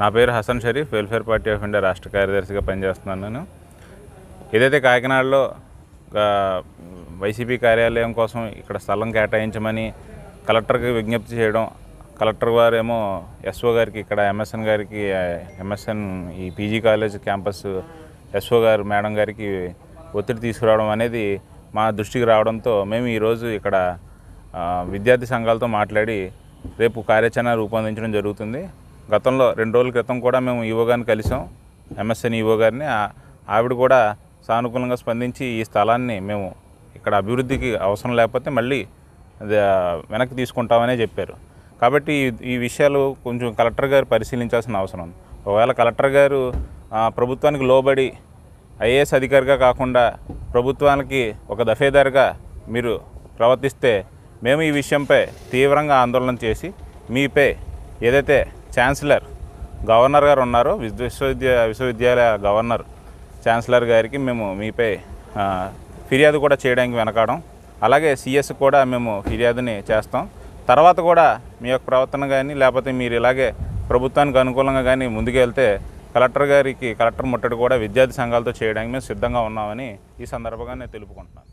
నా పేరు Hasan Sharif Welfare Party of India రాష్ట్ర కార్యదర్శిగా పనిచేస్తున్నాను నేను ఏదైతే కాకినాడలో వైసీపీ కార్యాలయం కోసం ఇక్కడ స్థలం కేటాయించమని కలెక్టర్కి విజ్ఞప్తి చేయడం కలెక్టర్ ఏమో ఎస్ఓ గారికి ఇక్కడ ఎంఎస్ఎన్ గారికి ఎంఎస్ఎన్ ఈ పీజీ కాలేజ్ క్యాంపస్ ఎస్ఓ గారు మేడం గారికి ఒత్తిడి తీసుకురావడం అనేది మా దృష్టికి రావడంతో మేము ఈరోజు ఇక్కడ విద్యార్థి సంఘాలతో మాట్లాడి రేపు కార్యాచరణ రూపొందించడం జరుగుతుంది గతంలో రెండు రోజుల క్రితం కూడా మేము ఈవో గారిని కలిసాం ఎంఎస్ఎన్ ఈవో గారిని ఆవిడ కూడా సానుకూలంగా స్పందించి ఈ స్థలాన్ని మేము ఇక్కడ అభివృద్ధికి అవసరం లేకపోతే మళ్ళీ వెనక్కి తీసుకుంటామనే చెప్పారు కాబట్టి ఈ విషయాలు కొంచెం కలెక్టర్ గారు పరిశీలించాల్సిన అవసరం ఉంది ఒకవేళ కలెక్టర్ గారు ప్రభుత్వానికి లోబడి ఐఏఎస్ అధికారిగా కాకుండా ప్రభుత్వానికి ఒక దఫేదారిగా మీరు ప్రవర్తిస్తే మేము ఈ విషయంపై తీవ్రంగా ఆందోళన చేసి మీపై ఏదైతే ఛాన్సలర్ గవర్నర్ గారు ఉన్నారు విశ్వవిద్య విశ్వవిద్యాలయ గవర్నర్ ఛాన్సలర్ గారికి మేము మీపై ఫిర్యాదు కూడా చేయడానికి వెనకాడం అలాగే సిఎస్ కూడా మేము ఫిర్యాదుని చేస్తాం తర్వాత కూడా మీ యొక్క ప్రవర్తన కానీ లేకపోతే మీరు ఇలాగే ప్రభుత్వానికి అనుకూలంగా కానీ ముందుకెళ్తే కలెక్టర్ గారికి కలెక్టర్ ముట్టడి కూడా విద్యార్థి సంఘాలతో చేయడానికి మేము సిద్ధంగా ఉన్నామని ఈ సందర్భంగా నేను తెలుపుకుంటున్నాను